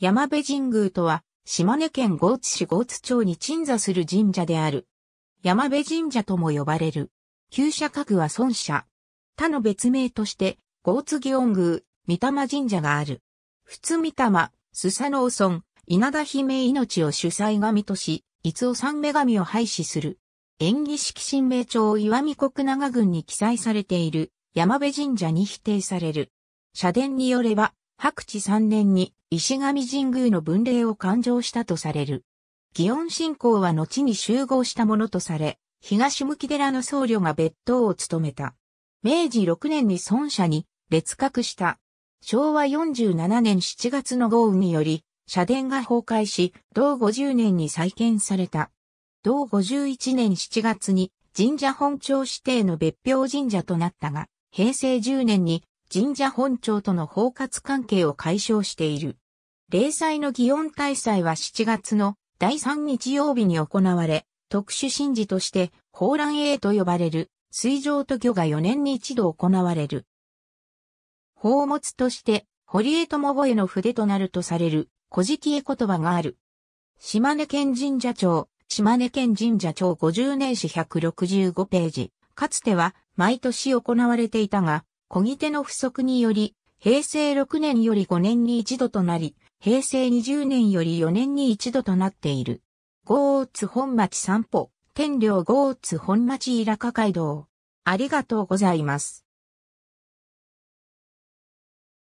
山部神宮とは、島根県豪津市豪津町に鎮座する神社である。山部神社とも呼ばれる。旧社格は孫社。他の別名として、豪津祇園宮、三玉神社がある。仏三玉、須佐農村、稲田姫命を主催神とし、伊津三女神を廃止する。演技式神明朝岩見国長郡に記載されている山部神社に否定される。社殿によれば、白地3年に石上神宮の分霊を勘定したとされる。祇園信仰は後に集合したものとされ、東向寺の僧侶が別当を務めた。明治6年に孫社に列閣した。昭和47年7月の豪雨により、社殿が崩壊し、同50年に再建された。同51年7月に神社本庁指定の別表神社となったが、平成10年に神社本庁との包括関係を解消している。例祭の祇園大祭は7月の第3日曜日に行われ、特殊神事として、法乱営と呼ばれる、水上と魚が4年に一度行われる。宝物として、堀江智への筆となるとされる、古事記言葉がある。島根県神社庁、島根県神社庁50年史165ページ。かつては、毎年行われていたが、小ぎ手の不足により、平成6年より5年に一度となり、平成20年より4年に一度となっている。豪ー本町散歩、天領豪ー本町イラカ街道。ありがとうございます。